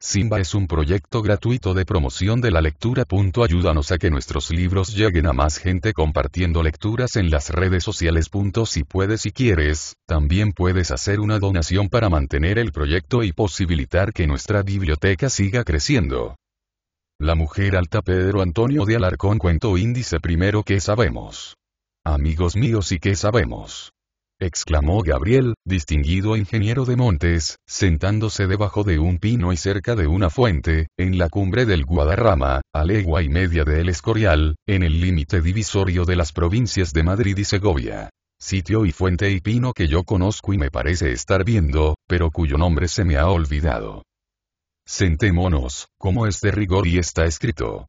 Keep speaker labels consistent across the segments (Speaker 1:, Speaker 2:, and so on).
Speaker 1: Simba es un proyecto gratuito de promoción de la lectura. Ayúdanos a que nuestros libros lleguen a más gente compartiendo lecturas en las redes sociales. Si puedes y quieres, también puedes hacer una donación para mantener el proyecto y posibilitar que nuestra biblioteca siga creciendo. La mujer alta Pedro Antonio de Alarcón cuento índice primero que sabemos. Amigos míos y que sabemos exclamó Gabriel, distinguido ingeniero de montes, sentándose debajo de un pino y cerca de una fuente, en la cumbre del Guadarrama, a legua y media del El Escorial, en el límite divisorio de las provincias de Madrid y Segovia sitio y fuente y pino que yo conozco y me parece estar viendo, pero cuyo nombre se me ha olvidado. Sentémonos, como es de rigor y está escrito.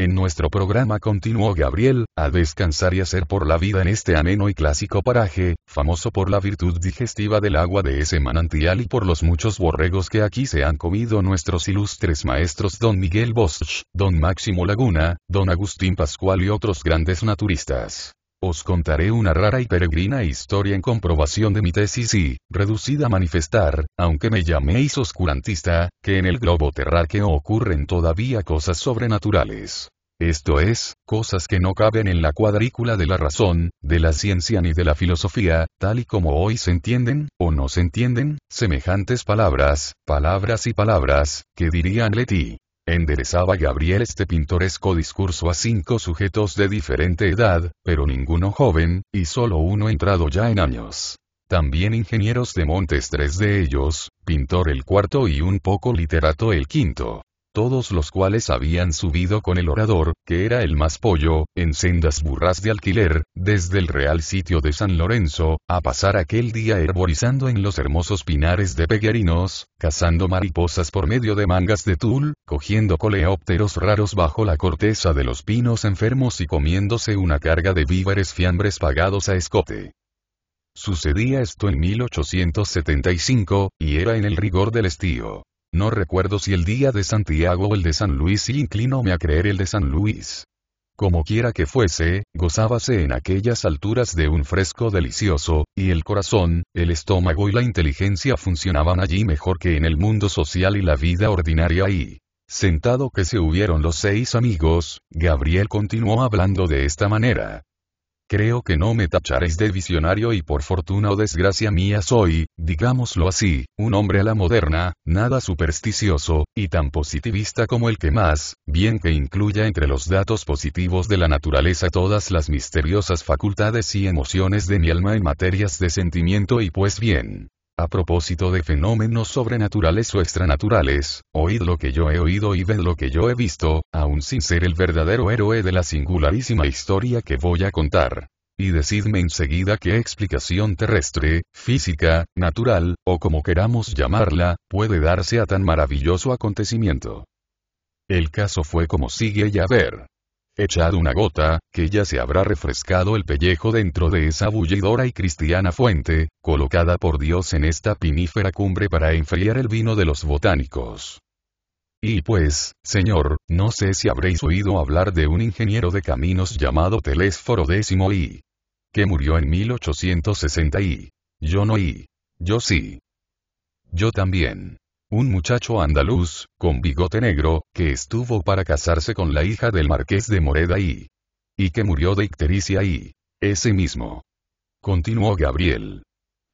Speaker 1: En nuestro programa continuó Gabriel, a descansar y hacer por la vida en este ameno y clásico paraje, famoso por la virtud digestiva del agua de ese manantial y por los muchos borregos que aquí se han comido nuestros ilustres maestros don Miguel Bosch, don Máximo Laguna, don Agustín Pascual y otros grandes naturistas. Os contaré una rara y peregrina historia en comprobación de mi tesis y, reducida a manifestar, aunque me llaméis oscurantista, que en el globo terráqueo ocurren todavía cosas sobrenaturales. Esto es, cosas que no caben en la cuadrícula de la razón, de la ciencia ni de la filosofía, tal y como hoy se entienden, o no se entienden, semejantes palabras, palabras y palabras, que dirían Leti. Enderezaba Gabriel este pintoresco discurso a cinco sujetos de diferente edad, pero ninguno joven, y solo uno entrado ya en años. También ingenieros de montes tres de ellos, pintor el cuarto y un poco literato el quinto todos los cuales habían subido con el orador, que era el más pollo, en sendas burras de alquiler, desde el real sitio de San Lorenzo, a pasar aquel día herborizando en los hermosos pinares de peguerinos, cazando mariposas por medio de mangas de tul, cogiendo coleópteros raros bajo la corteza de los pinos enfermos y comiéndose una carga de víveres fiambres pagados a escote. Sucedía esto en 1875, y era en el rigor del estío. No recuerdo si el día de Santiago o el de San Luis y inclinóme a creer el de San Luis. Como quiera que fuese, gozábase en aquellas alturas de un fresco delicioso, y el corazón, el estómago y la inteligencia funcionaban allí mejor que en el mundo social y la vida ordinaria y, sentado que se hubieron los seis amigos, Gabriel continuó hablando de esta manera. Creo que no me tacharéis de visionario y por fortuna o desgracia mía soy, digámoslo así, un hombre a la moderna, nada supersticioso, y tan positivista como el que más, bien que incluya entre los datos positivos de la naturaleza todas las misteriosas facultades y emociones de mi alma en materias de sentimiento y pues bien, a propósito de fenómenos sobrenaturales o extranaturales, oíd lo que yo he oído y ved lo que yo he visto, aún sin ser el verdadero héroe de la singularísima historia que voy a contar. Y decidme enseguida qué explicación terrestre, física, natural, o como queramos llamarla, puede darse a tan maravilloso acontecimiento. El caso fue como sigue y a ver echad una gota, que ya se habrá refrescado el pellejo dentro de esa bullidora y cristiana fuente, colocada por Dios en esta pinífera cumbre para enfriar el vino de los botánicos. Y pues, señor, no sé si habréis oído hablar de un ingeniero de caminos llamado Telésforo XI. que murió en 1860 y yo no y yo sí. Yo también un muchacho andaluz, con bigote negro, que estuvo para casarse con la hija del marqués de Moreda y... y que murió de ictericia y... ese mismo. Continuó Gabriel.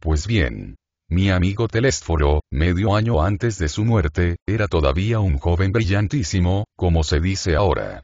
Speaker 1: Pues bien. Mi amigo Telésforo, medio año antes de su muerte, era todavía un joven brillantísimo, como se dice ahora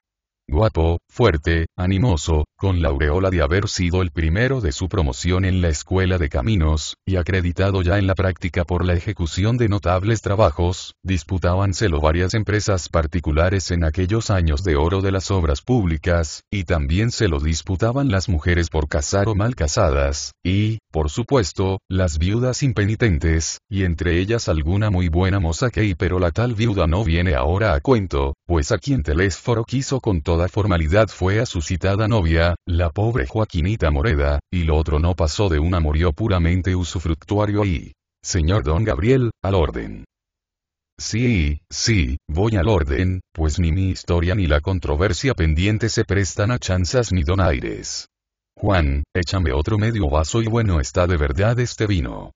Speaker 1: guapo, fuerte, animoso, con la aureola de haber sido el primero de su promoción en la Escuela de Caminos, y acreditado ya en la práctica por la ejecución de notables trabajos, disputábanselo varias empresas particulares en aquellos años de oro de las obras públicas, y también se lo disputaban las mujeres por casar o mal casadas, y, por supuesto, las viudas impenitentes, y entre ellas alguna muy buena moza que pero la tal viuda no viene ahora a cuento, pues a quien Telésforo quiso con toda formalidad fue a su citada novia, la pobre Joaquinita Moreda, y lo otro no pasó de una murió puramente usufructuario y... Señor don Gabriel, al orden. Sí, sí, voy al orden, pues ni mi historia ni la controversia pendiente se prestan a chanzas ni donaires. Juan, échame otro medio vaso y bueno está de verdad este vino.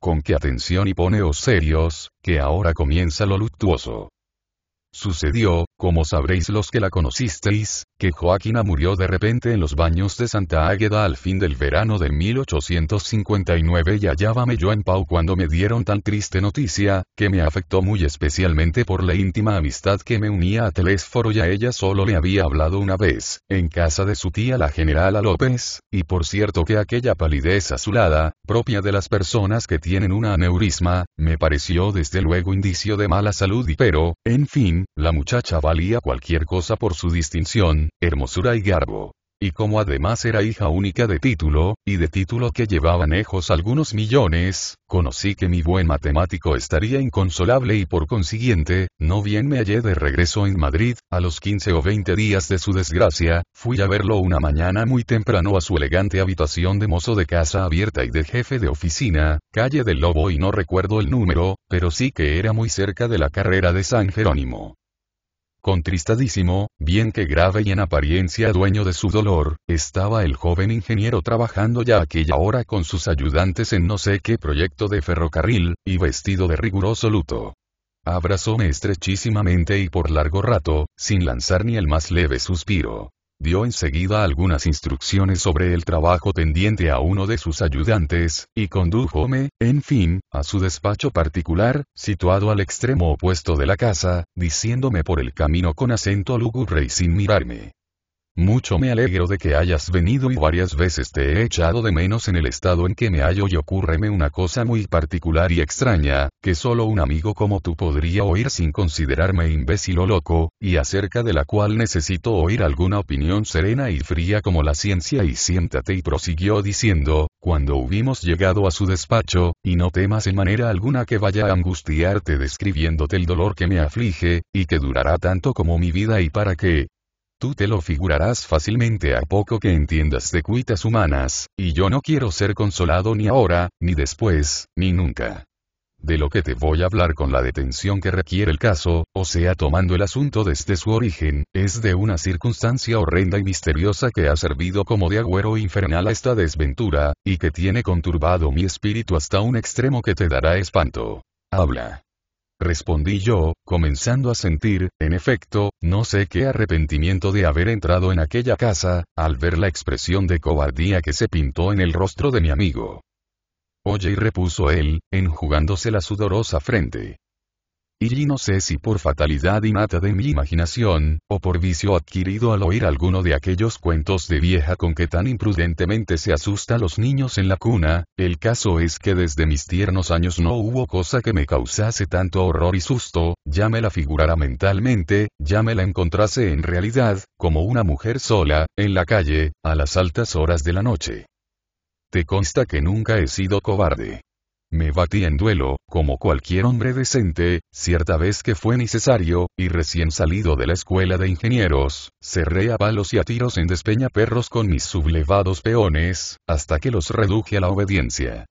Speaker 1: Con qué atención y poneos serios, que ahora comienza lo luctuoso. Sucedió, como sabréis los que la conocisteis, que Joaquina murió de repente en los baños de Santa Águeda al fin del verano de 1859 y hallábame yo en Pau cuando me dieron tan triste noticia, que me afectó muy especialmente por la íntima amistad que me unía a Telésforo y a ella solo le había hablado una vez, en casa de su tía la generala López, y por cierto que aquella palidez azulada, propia de las personas que tienen una aneurisma, me pareció desde luego indicio de mala salud y pero, en fin, la muchacha valía cualquier cosa por su distinción, hermosura y garbo. Y como además era hija única de título, y de título que llevaban lejos algunos millones, conocí que mi buen matemático estaría inconsolable y por consiguiente, no bien me hallé de regreso en Madrid, a los 15 o 20 días de su desgracia, fui a verlo una mañana muy temprano a su elegante habitación de mozo de casa abierta y de jefe de oficina, calle del Lobo y no recuerdo el número, pero sí que era muy cerca de la carrera de San Jerónimo. Contristadísimo, bien que grave y en apariencia dueño de su dolor, estaba el joven ingeniero trabajando ya aquella hora con sus ayudantes en no sé qué proyecto de ferrocarril, y vestido de riguroso luto. Abrazóme estrechísimamente y por largo rato, sin lanzar ni el más leve suspiro dio enseguida algunas instrucciones sobre el trabajo tendiente a uno de sus ayudantes, y condujome, en fin, a su despacho particular, situado al extremo opuesto de la casa, diciéndome por el camino con acento lúgubre y sin mirarme. Mucho me alegro de que hayas venido y varias veces te he echado de menos en el estado en que me hallo y ocúrreme una cosa muy particular y extraña, que solo un amigo como tú podría oír sin considerarme imbécil o loco, y acerca de la cual necesito oír alguna opinión serena y fría como la ciencia y siéntate y prosiguió diciendo, cuando hubimos llegado a su despacho, y no temas en manera alguna que vaya a angustiarte describiéndote el dolor que me aflige, y que durará tanto como mi vida y para que, Tú te lo figurarás fácilmente a poco que entiendas de cuitas humanas, y yo no quiero ser consolado ni ahora, ni después, ni nunca. De lo que te voy a hablar con la detención que requiere el caso, o sea tomando el asunto desde su origen, es de una circunstancia horrenda y misteriosa que ha servido como de agüero infernal a esta desventura, y que tiene conturbado mi espíritu hasta un extremo que te dará espanto. Habla. Respondí yo, comenzando a sentir, en efecto, no sé qué arrepentimiento de haber entrado en aquella casa, al ver la expresión de cobardía que se pintó en el rostro de mi amigo. Oye, y repuso él, enjugándose la sudorosa frente. Y no sé si por fatalidad innata de mi imaginación, o por vicio adquirido al oír alguno de aquellos cuentos de vieja con que tan imprudentemente se asusta a los niños en la cuna, el caso es que desde mis tiernos años no hubo cosa que me causase tanto horror y susto, ya me la figurara mentalmente, ya me la encontrase en realidad, como una mujer sola, en la calle, a las altas horas de la noche. Te consta que nunca he sido cobarde. Me batí en duelo, como cualquier hombre decente, cierta vez que fue necesario, y recién salido de la escuela de ingenieros, cerré a palos y a tiros en despeña perros con mis sublevados peones, hasta que los reduje a la obediencia.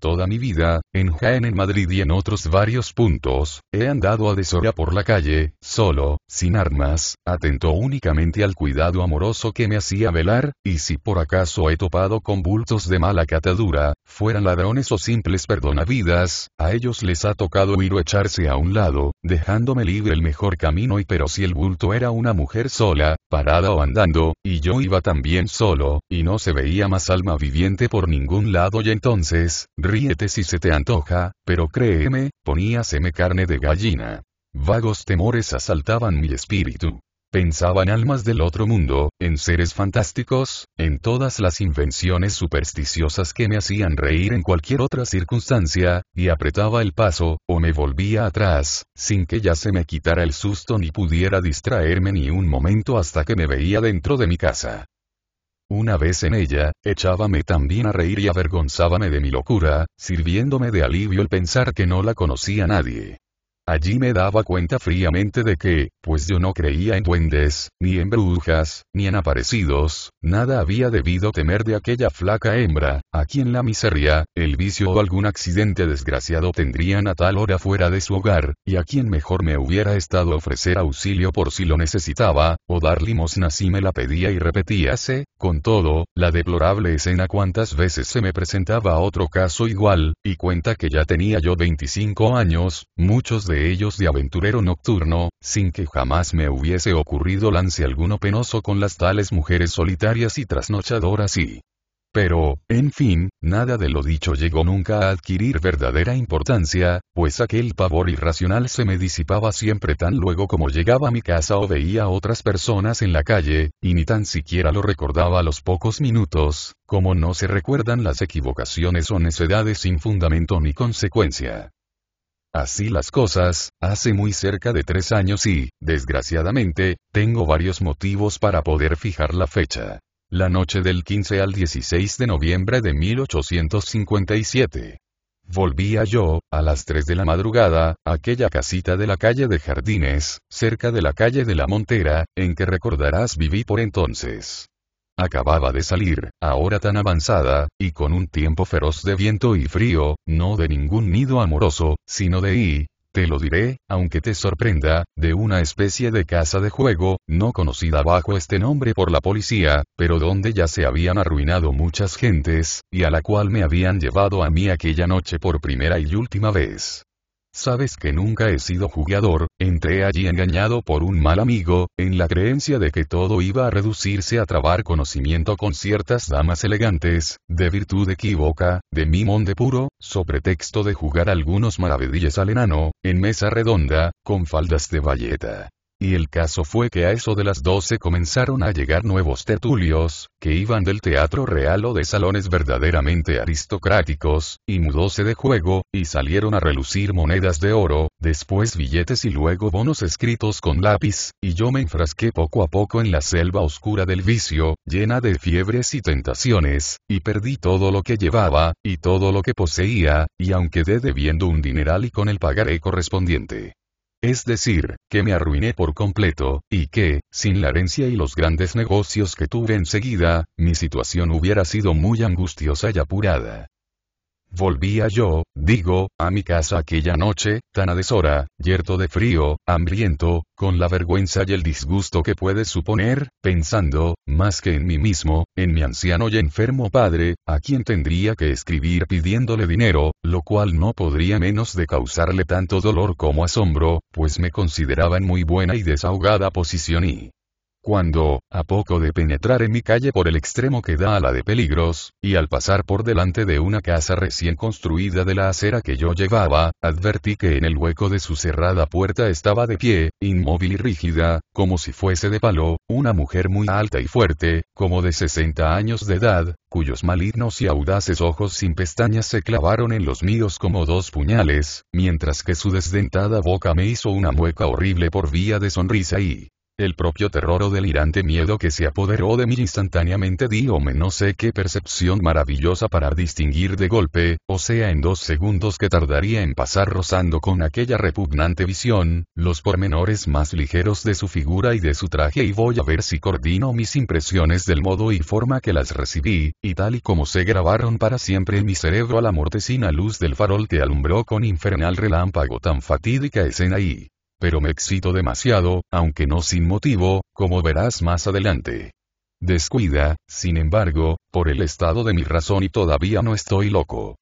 Speaker 1: Toda mi vida, en Jaén, en Madrid y en otros varios puntos, he andado a deshora por la calle, solo, sin armas, atento únicamente al cuidado amoroso que me hacía velar, y si por acaso he topado con bultos de mala catadura, fueran ladrones o simples perdonavidas, a ellos les ha tocado huir o echarse a un lado, dejándome libre el mejor camino y pero si el bulto era una mujer sola, parada o andando, y yo iba también solo, y no se veía más alma viviente por ningún lado y entonces, ríete si se te antoja, pero créeme, poníaseme carne de gallina. Vagos temores asaltaban mi espíritu. Pensaba en almas del otro mundo, en seres fantásticos, en todas las invenciones supersticiosas que me hacían reír en cualquier otra circunstancia, y apretaba el paso, o me volvía atrás, sin que ya se me quitara el susto ni pudiera distraerme ni un momento hasta que me veía dentro de mi casa. Una vez en ella, echábame también a reír y avergonzábame de mi locura, sirviéndome de alivio el pensar que no la conocía nadie. Allí me daba cuenta fríamente de que, pues yo no creía en duendes, ni en brujas, ni en aparecidos, nada había debido temer de aquella flaca hembra, a quien la miseria, el vicio o algún accidente desgraciado tendrían a tal hora fuera de su hogar, y a quien mejor me hubiera estado ofrecer auxilio por si lo necesitaba, o dar limosna si me la pedía y repetíase, con todo, la deplorable escena cuántas veces se me presentaba otro caso igual, y cuenta que ya tenía yo 25 años, muchos de ellos de aventurero nocturno, sin que jamás me hubiese ocurrido lance alguno penoso con las tales mujeres solitarias y trasnochadoras y... Pero, en fin, nada de lo dicho llegó nunca a adquirir verdadera importancia, pues aquel pavor irracional se me disipaba siempre tan luego como llegaba a mi casa o veía a otras personas en la calle, y ni tan siquiera lo recordaba a los pocos minutos, como no se recuerdan las equivocaciones o necedades sin fundamento ni consecuencia. Así las cosas, hace muy cerca de tres años y, desgraciadamente, tengo varios motivos para poder fijar la fecha. La noche del 15 al 16 de noviembre de 1857. Volvía yo, a las 3 de la madrugada, a aquella casita de la calle de Jardines, cerca de la calle de la Montera, en que recordarás viví por entonces. Acababa de salir, ahora tan avanzada, y con un tiempo feroz de viento y frío, no de ningún nido amoroso, sino de y, te lo diré, aunque te sorprenda, de una especie de casa de juego, no conocida bajo este nombre por la policía, pero donde ya se habían arruinado muchas gentes, y a la cual me habían llevado a mí aquella noche por primera y última vez. Sabes que nunca he sido jugador, entré allí engañado por un mal amigo, en la creencia de que todo iba a reducirse a trabar conocimiento con ciertas damas elegantes, de virtud equívoca, de mimón de puro, sobre de jugar algunos maravedilles al enano, en mesa redonda, con faldas de valleta. Y el caso fue que a eso de las 12 comenzaron a llegar nuevos tertulios, que iban del teatro real o de salones verdaderamente aristocráticos, y mudóse de juego, y salieron a relucir monedas de oro, después billetes y luego bonos escritos con lápiz, y yo me enfrasqué poco a poco en la selva oscura del vicio, llena de fiebres y tentaciones, y perdí todo lo que llevaba, y todo lo que poseía, y aunque dé debiendo un dineral y con el pagaré correspondiente. Es decir, que me arruiné por completo, y que, sin la herencia y los grandes negocios que tuve enseguida, mi situación hubiera sido muy angustiosa y apurada. Volvía yo, digo, a mi casa aquella noche, tan a deshora, yerto de frío, hambriento, con la vergüenza y el disgusto que puede suponer, pensando, más que en mí mismo, en mi anciano y enfermo padre, a quien tendría que escribir pidiéndole dinero, lo cual no podría menos de causarle tanto dolor como asombro, pues me consideraba en muy buena y desahogada posición y, cuando, a poco de penetrar en mi calle por el extremo que da a la de peligros, y al pasar por delante de una casa recién construida de la acera que yo llevaba, advertí que en el hueco de su cerrada puerta estaba de pie, inmóvil y rígida, como si fuese de palo, una mujer muy alta y fuerte, como de 60 años de edad, cuyos malignos y audaces ojos sin pestañas se clavaron en los míos como dos puñales, mientras que su desdentada boca me hizo una mueca horrible por vía de sonrisa y, el propio terror o delirante miedo que se apoderó de mí instantáneamente oh, me no sé qué percepción maravillosa para distinguir de golpe, o sea en dos segundos que tardaría en pasar rozando con aquella repugnante visión, los pormenores más ligeros de su figura y de su traje y voy a ver si coordino mis impresiones del modo y forma que las recibí, y tal y como se grabaron para siempre en mi cerebro a la mortecina luz del farol que alumbró con infernal relámpago tan fatídica escena y, pero me excito demasiado, aunque no sin motivo, como verás más adelante. Descuida, sin embargo, por el estado de mi razón y todavía no estoy loco.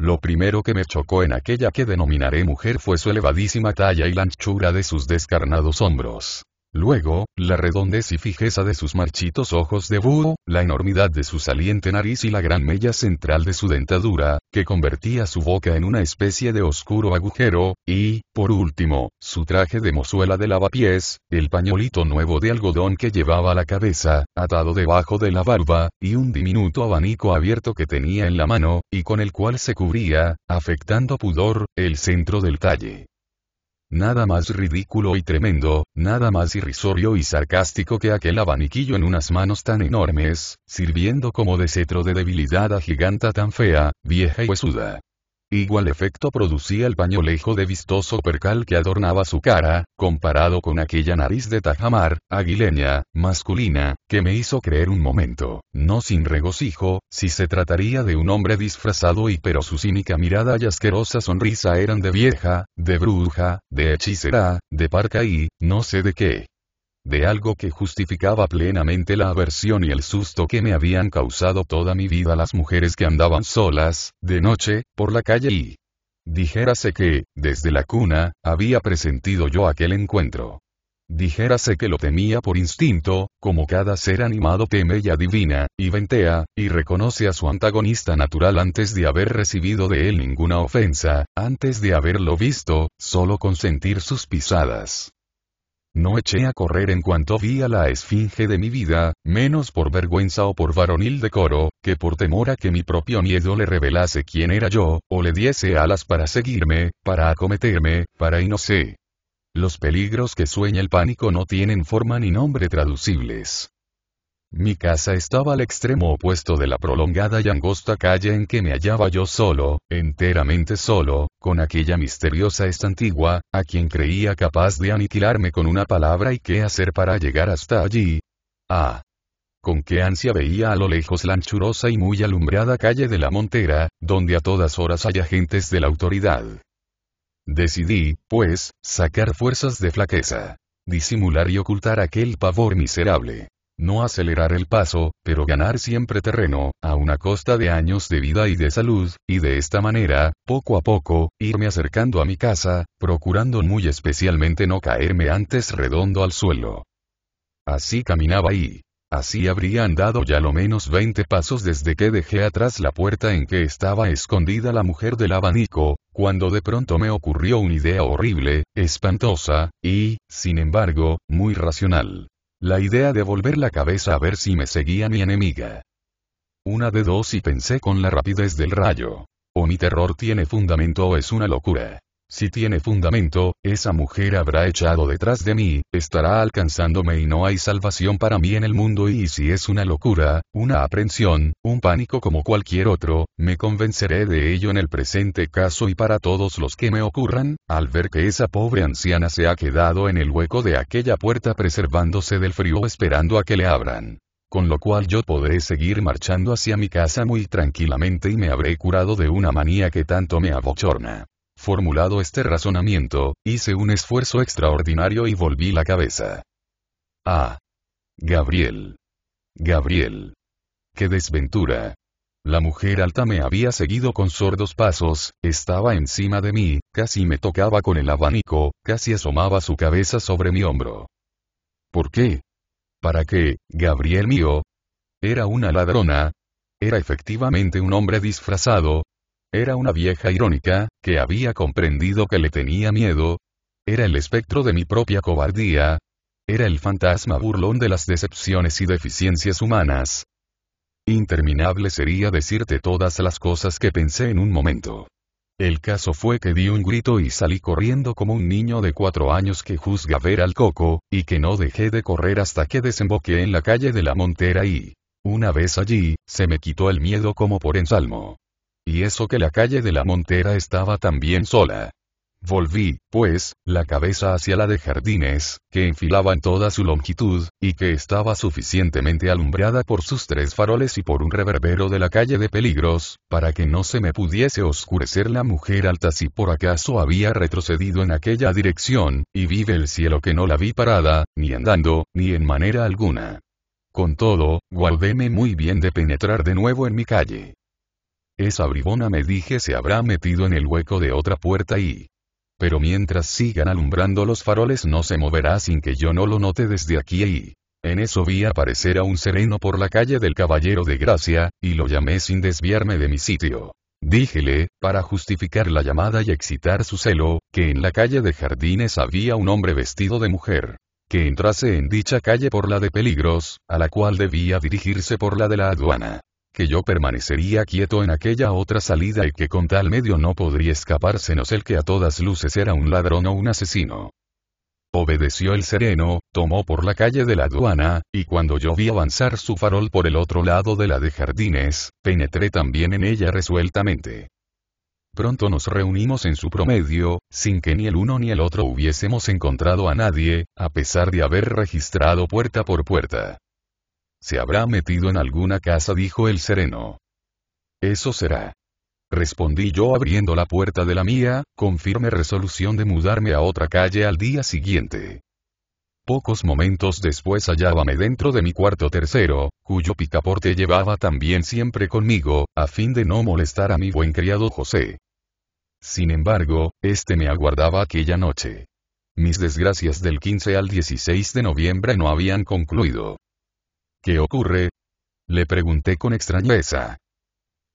Speaker 1: Lo primero que me chocó en aquella que denominaré mujer fue su elevadísima talla y la anchura de sus descarnados hombros. Luego, la redondez y fijeza de sus marchitos ojos de búho, la enormidad de su saliente nariz y la gran mella central de su dentadura, que convertía su boca en una especie de oscuro agujero, y, por último, su traje de mozuela de lavapiés, el pañolito nuevo de algodón que llevaba a la cabeza, atado debajo de la barba, y un diminuto abanico abierto que tenía en la mano, y con el cual se cubría, afectando pudor, el centro del talle. Nada más ridículo y tremendo, nada más irrisorio y sarcástico que aquel abaniquillo en unas manos tan enormes, sirviendo como de cetro de debilidad a giganta tan fea, vieja y huesuda. Igual efecto producía el pañolejo de vistoso percal que adornaba su cara, comparado con aquella nariz de tajamar, aguileña, masculina, que me hizo creer un momento, no sin regocijo, si se trataría de un hombre disfrazado y pero su cínica mirada y asquerosa sonrisa eran de vieja, de bruja, de hechicera, de parca y, no sé de qué de algo que justificaba plenamente la aversión y el susto que me habían causado toda mi vida las mujeres que andaban solas, de noche, por la calle y... Dijérase que, desde la cuna, había presentido yo aquel encuentro. Dijérase que lo temía por instinto, como cada ser animado teme y adivina, y ventea, y reconoce a su antagonista natural antes de haber recibido de él ninguna ofensa, antes de haberlo visto, solo con sentir sus pisadas. No eché a correr en cuanto vi a la esfinge de mi vida, menos por vergüenza o por varonil decoro, que por temor a que mi propio miedo le revelase quién era yo, o le diese alas para seguirme, para acometerme, para y no sé. Los peligros que sueña el pánico no tienen forma ni nombre traducibles. Mi casa estaba al extremo opuesto de la prolongada y angosta calle en que me hallaba yo solo, enteramente solo, con aquella misteriosa estantigua, a quien creía capaz de aniquilarme con una palabra y qué hacer para llegar hasta allí. Ah. Con qué ansia veía a lo lejos la anchurosa y muy alumbrada calle de la Montera, donde a todas horas hay agentes de la autoridad. Decidí, pues, sacar fuerzas de flaqueza. Disimular y ocultar aquel pavor miserable. No acelerar el paso, pero ganar siempre terreno, a una costa de años de vida y de salud, y de esta manera, poco a poco, irme acercando a mi casa, procurando muy especialmente no caerme antes redondo al suelo. Así caminaba y, Así habría andado ya lo menos 20 pasos desde que dejé atrás la puerta en que estaba escondida la mujer del abanico, cuando de pronto me ocurrió una idea horrible, espantosa, y, sin embargo, muy racional. La idea de volver la cabeza a ver si me seguía mi enemiga. Una de dos y pensé con la rapidez del rayo. O mi terror tiene fundamento o es una locura. Si tiene fundamento, esa mujer habrá echado detrás de mí, estará alcanzándome y no hay salvación para mí en el mundo y si es una locura, una aprensión, un pánico como cualquier otro, me convenceré de ello en el presente caso y para todos los que me ocurran, al ver que esa pobre anciana se ha quedado en el hueco de aquella puerta preservándose del frío esperando a que le abran con lo cual yo podré seguir marchando hacia mi casa muy tranquilamente y me habré curado de una manía que tanto me abochorna formulado este razonamiento, hice un esfuerzo extraordinario y volví la cabeza. Ah. Gabriel. Gabriel. Qué desventura. La mujer alta me había seguido con sordos pasos, estaba encima de mí, casi me tocaba con el abanico, casi asomaba su cabeza sobre mi hombro. ¿Por qué? ¿Para qué, Gabriel mío? Era una ladrona. Era efectivamente un hombre disfrazado, era una vieja irónica, que había comprendido que le tenía miedo. Era el espectro de mi propia cobardía. Era el fantasma burlón de las decepciones y deficiencias humanas. Interminable sería decirte todas las cosas que pensé en un momento. El caso fue que di un grito y salí corriendo como un niño de cuatro años que juzga ver al coco, y que no dejé de correr hasta que desemboqué en la calle de la Montera y, una vez allí, se me quitó el miedo como por ensalmo. Y eso que la calle de la Montera estaba también sola. Volví, pues, la cabeza hacia la de jardines, que enfilaba en toda su longitud, y que estaba suficientemente alumbrada por sus tres faroles y por un reverbero de la calle de peligros, para que no se me pudiese oscurecer la mujer alta si por acaso había retrocedido en aquella dirección, y vive el cielo que no la vi parada, ni andando, ni en manera alguna. Con todo, guardéme muy bien de penetrar de nuevo en mi calle. Esa bribona me dije se habrá metido en el hueco de otra puerta y... Pero mientras sigan alumbrando los faroles no se moverá sin que yo no lo note desde aquí y... En eso vi aparecer a un sereno por la calle del Caballero de Gracia, y lo llamé sin desviarme de mi sitio. Díjele, para justificar la llamada y excitar su celo, que en la calle de Jardines había un hombre vestido de mujer. Que entrase en dicha calle por la de peligros, a la cual debía dirigirse por la de la aduana que yo permanecería quieto en aquella otra salida y que con tal medio no podría escapársenos el que a todas luces era un ladrón o un asesino. Obedeció el sereno, tomó por la calle de la aduana, y cuando yo vi avanzar su farol por el otro lado de la de jardines, penetré también en ella resueltamente. Pronto nos reunimos en su promedio, sin que ni el uno ni el otro hubiésemos encontrado a nadie, a pesar de haber registrado puerta por puerta. Se habrá metido en alguna casa, dijo el sereno. Eso será. Respondí yo abriendo la puerta de la mía, con firme resolución de mudarme a otra calle al día siguiente. Pocos momentos después hallábame dentro de mi cuarto tercero, cuyo picaporte llevaba también siempre conmigo, a fin de no molestar a mi buen criado José. Sin embargo, este me aguardaba aquella noche. Mis desgracias del 15 al 16 de noviembre no habían concluido. ¿Qué ocurre? Le pregunté con extrañeza.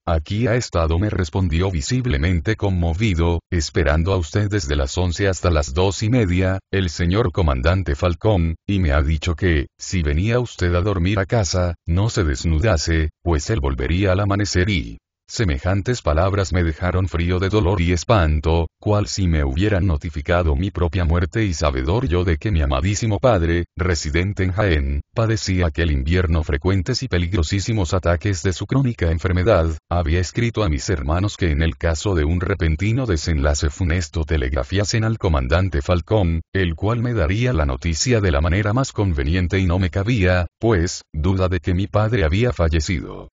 Speaker 1: Aquí ha estado, me respondió visiblemente conmovido, esperando a usted desde las once hasta las dos y media, el señor comandante Falcón, y me ha dicho que, si venía usted a dormir a casa, no se desnudase, pues él volvería al amanecer y, Semejantes palabras me dejaron frío de dolor y espanto, cual si me hubieran notificado mi propia muerte y sabedor yo de que mi amadísimo padre, residente en Jaén, padecía aquel invierno frecuentes y peligrosísimos ataques de su crónica enfermedad, había escrito a mis hermanos que en el caso de un repentino desenlace funesto telegrafiasen al comandante Falcón, el cual me daría la noticia de la manera más conveniente y no me cabía, pues, duda de que mi padre había fallecido.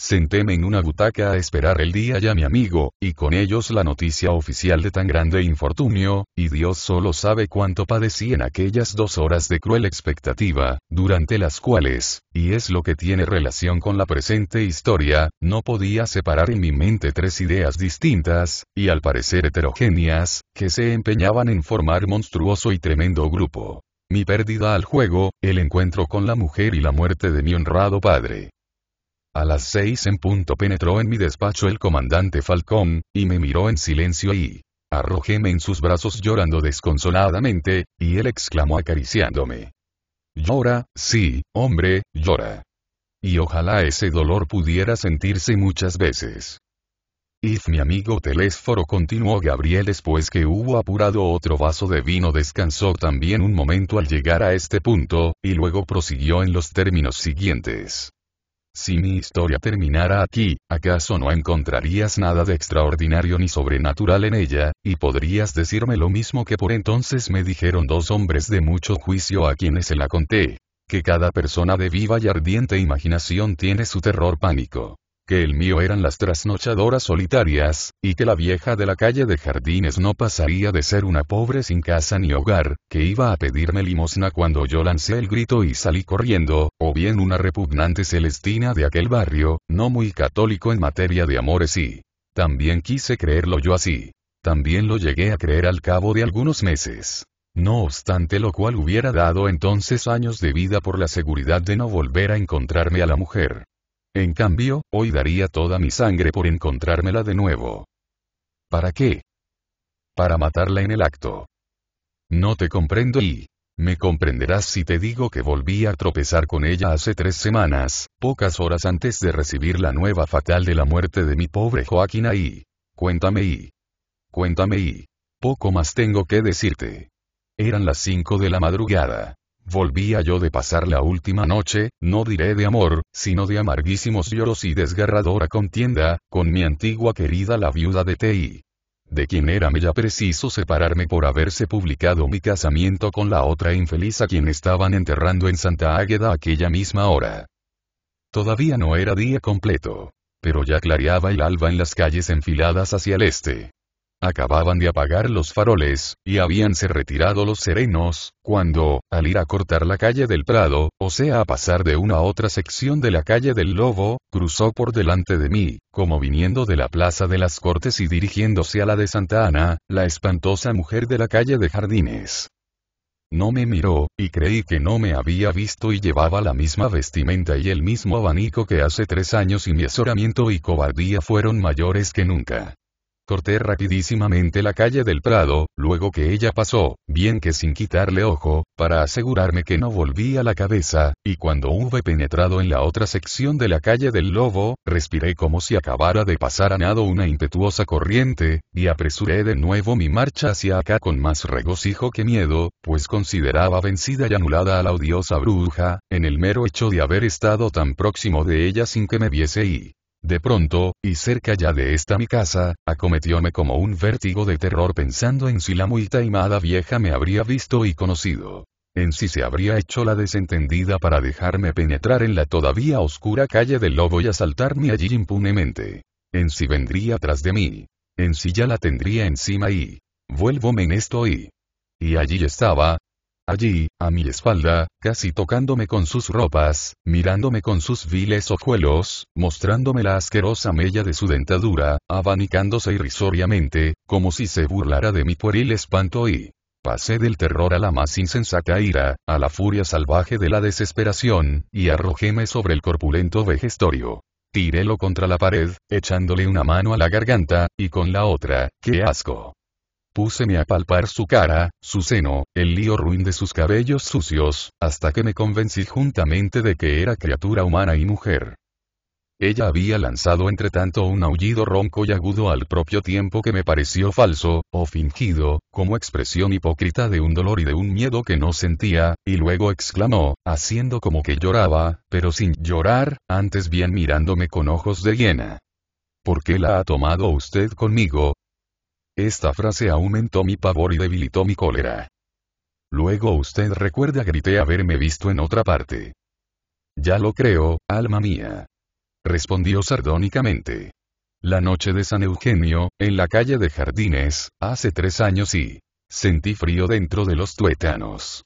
Speaker 1: Sentéme en una butaca a esperar el día ya mi amigo, y con ellos la noticia oficial de tan grande infortunio, y Dios solo sabe cuánto padecí en aquellas dos horas de cruel expectativa, durante las cuales, y es lo que tiene relación con la presente historia, no podía separar en mi mente tres ideas distintas, y al parecer heterogéneas, que se empeñaban en formar monstruoso y tremendo grupo. Mi pérdida al juego, el encuentro con la mujer y la muerte de mi honrado padre. A las seis en punto penetró en mi despacho el comandante Falcón, y me miró en silencio y... Arrojéme en sus brazos llorando desconsoladamente, y él exclamó acariciándome. Llora, sí, hombre, llora. Y ojalá ese dolor pudiera sentirse muchas veces. Y mi amigo Telésforo continuó Gabriel después que hubo apurado otro vaso de vino descansó también un momento al llegar a este punto, y luego prosiguió en los términos siguientes. Si mi historia terminara aquí, ¿acaso no encontrarías nada de extraordinario ni sobrenatural en ella, y podrías decirme lo mismo que por entonces me dijeron dos hombres de mucho juicio a quienes se la conté? Que cada persona de viva y ardiente imaginación tiene su terror pánico que el mío eran las trasnochadoras solitarias, y que la vieja de la calle de jardines no pasaría de ser una pobre sin casa ni hogar, que iba a pedirme limosna cuando yo lancé el grito y salí corriendo, o bien una repugnante celestina de aquel barrio, no muy católico en materia de amores y... También quise creerlo yo así. También lo llegué a creer al cabo de algunos meses. No obstante lo cual hubiera dado entonces años de vida por la seguridad de no volver a encontrarme a la mujer. En cambio, hoy daría toda mi sangre por encontrármela de nuevo. ¿Para qué? Para matarla en el acto. No te comprendo y... Me comprenderás si te digo que volví a tropezar con ella hace tres semanas, pocas horas antes de recibir la nueva fatal de la muerte de mi pobre Joaquín ahí. Cuéntame y... Cuéntame y... Poco más tengo que decirte. Eran las cinco de la madrugada. Volvía yo de pasar la última noche, no diré de amor, sino de amarguísimos lloros y desgarradora contienda, con mi antigua querida la viuda de T.I de quien era ya preciso separarme por haberse publicado mi casamiento con la otra infeliz a quien estaban enterrando en Santa Águeda aquella misma hora. Todavía no era día completo, pero ya clareaba el alba en las calles enfiladas hacia el este. Acababan de apagar los faroles, y habíanse retirado los serenos, cuando, al ir a cortar la calle del Prado, o sea a pasar de una a otra sección de la calle del Lobo, cruzó por delante de mí, como viniendo de la plaza de las Cortes y dirigiéndose a la de Santa Ana, la espantosa mujer de la calle de Jardines. No me miró, y creí que no me había visto y llevaba la misma vestimenta y el mismo abanico que hace tres años y mi asoramiento y cobardía fueron mayores que nunca. Corté rapidísimamente la calle del Prado, luego que ella pasó, bien que sin quitarle ojo, para asegurarme que no volvía la cabeza, y cuando hube penetrado en la otra sección de la calle del Lobo, respiré como si acabara de pasar a nado una impetuosa corriente, y apresuré de nuevo mi marcha hacia acá con más regocijo que miedo, pues consideraba vencida y anulada a la odiosa bruja, en el mero hecho de haber estado tan próximo de ella sin que me viese y, de pronto, y cerca ya de esta mi casa, acometióme como un vértigo de terror pensando en si la muy taimada vieja me habría visto y conocido. En si se habría hecho la desentendida para dejarme penetrar en la todavía oscura calle del lobo y asaltarme allí impunemente. En si vendría tras de mí. En si ya la tendría encima y. Vuélvome en esto y. Y allí estaba, Allí, a mi espalda, casi tocándome con sus ropas, mirándome con sus viles ojuelos, mostrándome la asquerosa mella de su dentadura, abanicándose irrisoriamente, como si se burlara de mi pueril espanto y, Pasé del terror a la más insensata ira, a la furia salvaje de la desesperación, y arrojéme sobre el corpulento vejestorio. Tirélo contra la pared, echándole una mano a la garganta, y con la otra, ¡qué asco! púseme a palpar su cara, su seno, el lío ruin de sus cabellos sucios, hasta que me convencí juntamente de que era criatura humana y mujer. Ella había lanzado entre tanto un aullido ronco y agudo al propio tiempo que me pareció falso, o fingido, como expresión hipócrita de un dolor y de un miedo que no sentía, y luego exclamó, haciendo como que lloraba, pero sin llorar, antes bien mirándome con ojos de hiena. ¿Por qué la ha tomado usted conmigo? Esta frase aumentó mi pavor y debilitó mi cólera. Luego usted recuerda grité haberme visto en otra parte. Ya lo creo, alma mía. Respondió sardónicamente. La noche de San Eugenio, en la calle de Jardines, hace tres años y... Sentí frío dentro de los tuétanos.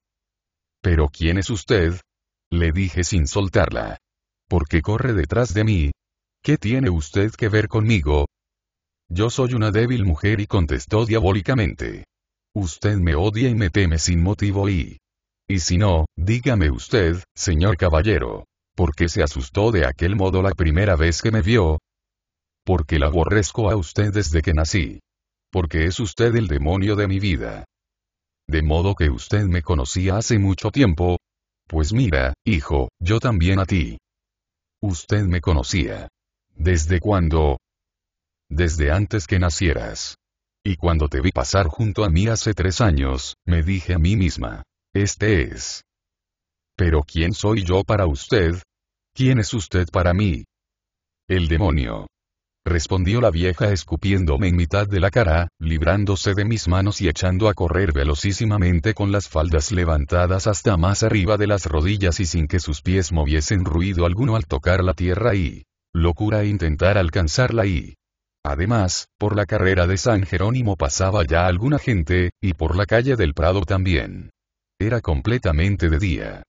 Speaker 1: ¿Pero quién es usted? Le dije sin soltarla. ¿Por qué corre detrás de mí? ¿Qué tiene usted que ver conmigo, yo soy una débil mujer y contestó diabólicamente. Usted me odia y me teme sin motivo y... Y si no, dígame usted, señor caballero. ¿Por qué se asustó de aquel modo la primera vez que me vio? Porque la aborrezco a usted desde que nací. Porque es usted el demonio de mi vida. De modo que usted me conocía hace mucho tiempo. Pues mira, hijo, yo también a ti. Usted me conocía. ¿Desde cuándo? desde antes que nacieras. Y cuando te vi pasar junto a mí hace tres años, me dije a mí misma, este es. Pero ¿quién soy yo para usted? ¿Quién es usted para mí? El demonio. Respondió la vieja escupiéndome en mitad de la cara, librándose de mis manos y echando a correr velocísimamente con las faldas levantadas hasta más arriba de las rodillas y sin que sus pies moviesen ruido alguno al tocar la tierra y... locura intentar alcanzarla y... Además, por la carrera de San Jerónimo pasaba ya alguna gente, y por la calle del Prado también. Era completamente de día.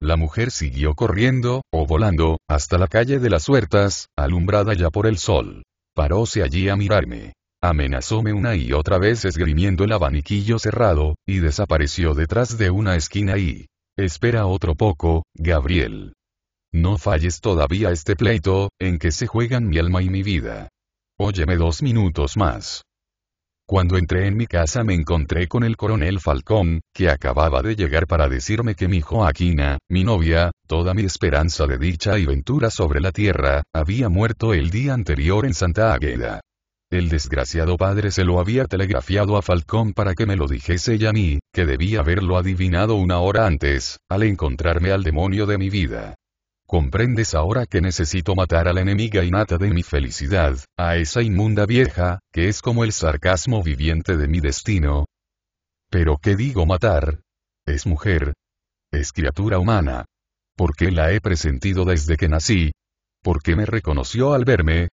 Speaker 1: La mujer siguió corriendo, o volando, hasta la calle de las Huertas, alumbrada ya por el sol. Paróse allí a mirarme. Amenazóme una y otra vez esgrimiendo el abaniquillo cerrado, y desapareció detrás de una esquina y... Espera otro poco, Gabriel. No falles todavía este pleito, en que se juegan mi alma y mi vida. Óyeme dos minutos más. Cuando entré en mi casa me encontré con el coronel Falcón, que acababa de llegar para decirme que mi Joaquina, mi novia, toda mi esperanza de dicha y ventura sobre la tierra, había muerto el día anterior en Santa Águeda. El desgraciado padre se lo había telegrafiado a Falcón para que me lo dijese y a mí, que debía haberlo adivinado una hora antes, al encontrarme al demonio de mi vida. Comprendes ahora que necesito matar a la enemiga innata de mi felicidad, a esa inmunda vieja, que es como el sarcasmo viviente de mi destino. Pero ¿qué digo matar? Es mujer. Es criatura humana. ¿Por qué la he presentido desde que nací? ¿Por qué me reconoció al verme?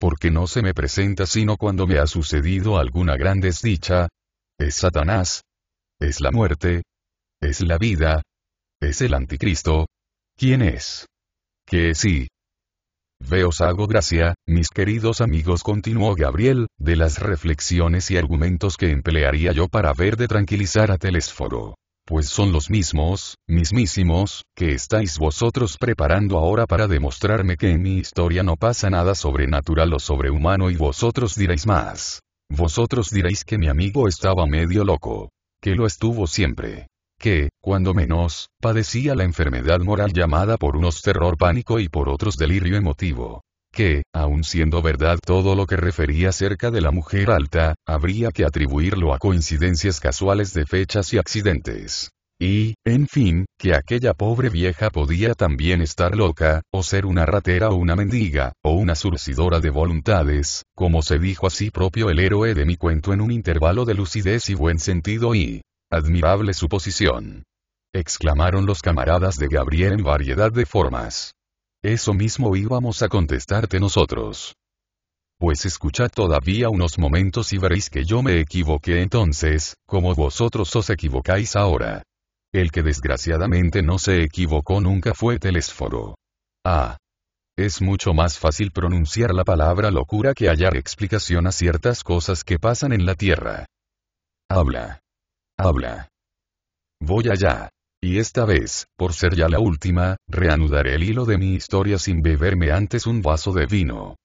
Speaker 1: ¿Por qué no se me presenta sino cuando me ha sucedido alguna gran desdicha? ¿Es Satanás? ¿Es la muerte? ¿Es la vida? ¿Es el anticristo? ¿Quién es? que sí. Veos hago gracia, mis queridos amigos, continuó Gabriel, de las reflexiones y argumentos que emplearía yo para ver de tranquilizar a Telésforo. Pues son los mismos, mismísimos, que estáis vosotros preparando ahora para demostrarme que en mi historia no pasa nada sobrenatural o sobrehumano y vosotros diréis más. Vosotros diréis que mi amigo estaba medio loco. Que lo estuvo siempre que, cuando menos, padecía la enfermedad moral llamada por unos terror pánico y por otros delirio emotivo. Que, aun siendo verdad todo lo que refería acerca de la mujer alta, habría que atribuirlo a coincidencias casuales de fechas y accidentes. Y, en fin, que aquella pobre vieja podía también estar loca, o ser una ratera o una mendiga, o una surcidora de voluntades, como se dijo así propio el héroe de mi cuento en un intervalo de lucidez y buen sentido y, Admirable suposición. Exclamaron los camaradas de Gabriel en variedad de formas. Eso mismo íbamos a contestarte nosotros. Pues escuchad todavía unos momentos y veréis que yo me equivoqué entonces, como vosotros os equivocáis ahora. El que desgraciadamente no se equivocó nunca fue Telésforo. Ah. Es mucho más fácil pronunciar la palabra locura que hallar explicación a ciertas cosas que pasan en la Tierra. Habla. Habla. Voy allá. Y esta vez, por ser ya la última, reanudaré el hilo de mi historia sin beberme antes un vaso de vino.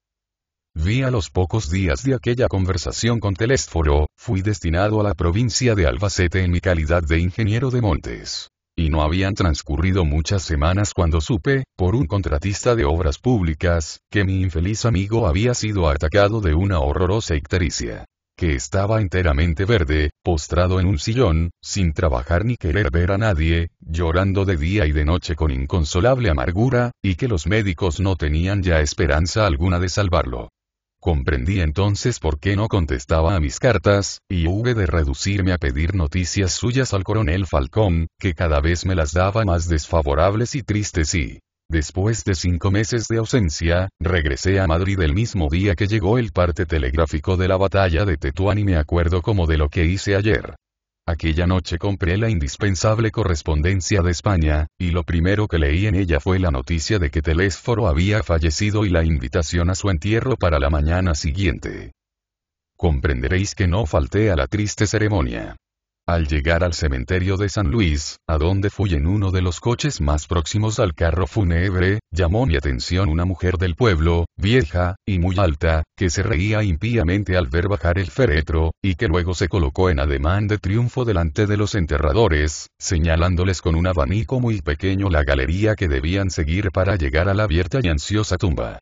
Speaker 1: Vi a los pocos días de aquella conversación con Telésforo, fui destinado a la provincia de Albacete en mi calidad de ingeniero de montes. Y no habían transcurrido muchas semanas cuando supe, por un contratista de obras públicas, que mi infeliz amigo había sido atacado de una horrorosa ictericia que estaba enteramente verde, postrado en un sillón, sin trabajar ni querer ver a nadie, llorando de día y de noche con inconsolable amargura, y que los médicos no tenían ya esperanza alguna de salvarlo. Comprendí entonces por qué no contestaba a mis cartas, y hube de reducirme a pedir noticias suyas al coronel Falcón, que cada vez me las daba más desfavorables y tristes y, Después de cinco meses de ausencia, regresé a Madrid el mismo día que llegó el parte telegráfico de la batalla de Tetuán y me acuerdo como de lo que hice ayer. Aquella noche compré la indispensable correspondencia de España, y lo primero que leí en ella fue la noticia de que Telésforo había fallecido y la invitación a su entierro para la mañana siguiente. Comprenderéis que no falté a la triste ceremonia. Al llegar al cementerio de San Luis, a donde fui en uno de los coches más próximos al carro fúnebre, llamó mi atención una mujer del pueblo, vieja, y muy alta, que se reía impíamente al ver bajar el féretro, y que luego se colocó en ademán de triunfo delante de los enterradores, señalándoles con un abanico muy pequeño la galería que debían seguir para llegar a la abierta y ansiosa tumba.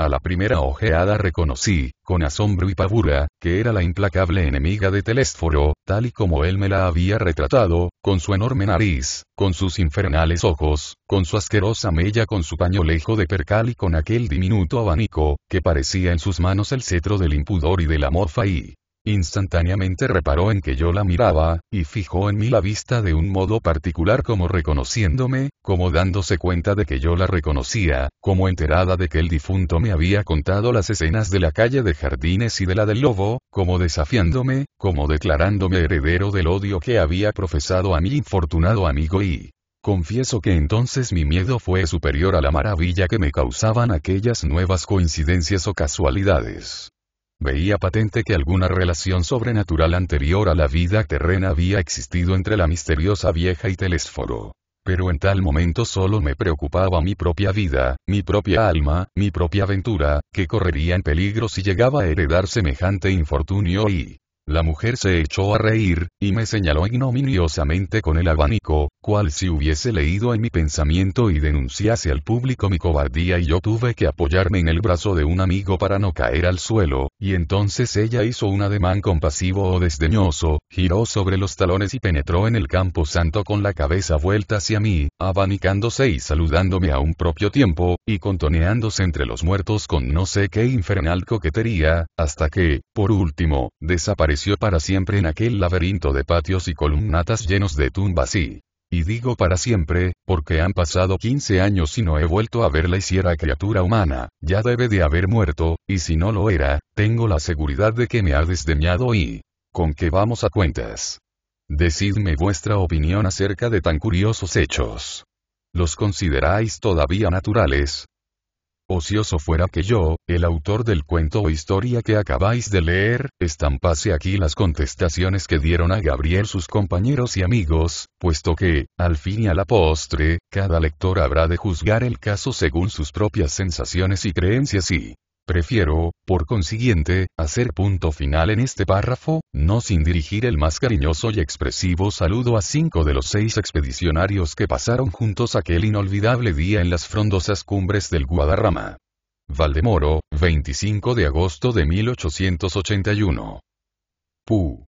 Speaker 1: A la primera ojeada reconocí, con asombro y pavura, que era la implacable enemiga de Telésforo, tal y como él me la había retratado, con su enorme nariz, con sus infernales ojos, con su asquerosa mella, con su pañolejo de percal y con aquel diminuto abanico, que parecía en sus manos el cetro del impudor y de la morfa Instantáneamente reparó en que yo la miraba, y fijó en mí la vista de un modo particular como reconociéndome, como dándose cuenta de que yo la reconocía, como enterada de que el difunto me había contado las escenas de la calle de jardines y de la del lobo, como desafiándome, como declarándome heredero del odio que había profesado a mi infortunado amigo y... Confieso que entonces mi miedo fue superior a la maravilla que me causaban aquellas nuevas coincidencias o casualidades veía patente que alguna relación sobrenatural anterior a la vida terrena había existido entre la misteriosa vieja y Telésforo. Pero en tal momento solo me preocupaba mi propia vida, mi propia alma, mi propia aventura, que correría en peligro si llegaba a heredar semejante infortunio y, la mujer se echó a reír, y me señaló ignominiosamente con el abanico, cual si hubiese leído en mi pensamiento y denunciase al público mi cobardía y yo tuve que apoyarme en el brazo de un amigo para no caer al suelo, y entonces ella hizo un ademán compasivo o desdeñoso, giró sobre los talones y penetró en el campo santo con la cabeza vuelta hacia mí, abanicándose y saludándome a un propio tiempo, y contoneándose entre los muertos con no sé qué infernal coquetería, hasta que, por último, desapareció para siempre en aquel laberinto de patios y columnatas llenos de tumbas y... Y digo para siempre, porque han pasado 15 años y no he vuelto a verla la si era criatura humana, ya debe de haber muerto, y si no lo era, tengo la seguridad de que me ha desdeñado y... con que vamos a cuentas. Decidme vuestra opinión acerca de tan curiosos hechos. ¿Los consideráis todavía naturales, ocioso fuera que yo, el autor del cuento o historia que acabáis de leer, estampase aquí las contestaciones que dieron a Gabriel sus compañeros y amigos, puesto que, al fin y a la postre, cada lector habrá de juzgar el caso según sus propias sensaciones y creencias y, Prefiero, por consiguiente, hacer punto final en este párrafo, no sin dirigir el más cariñoso y expresivo saludo a cinco de los seis expedicionarios que pasaron juntos aquel inolvidable día en las frondosas cumbres del Guadarrama. Valdemoro, 25 de agosto de 1881. Pu.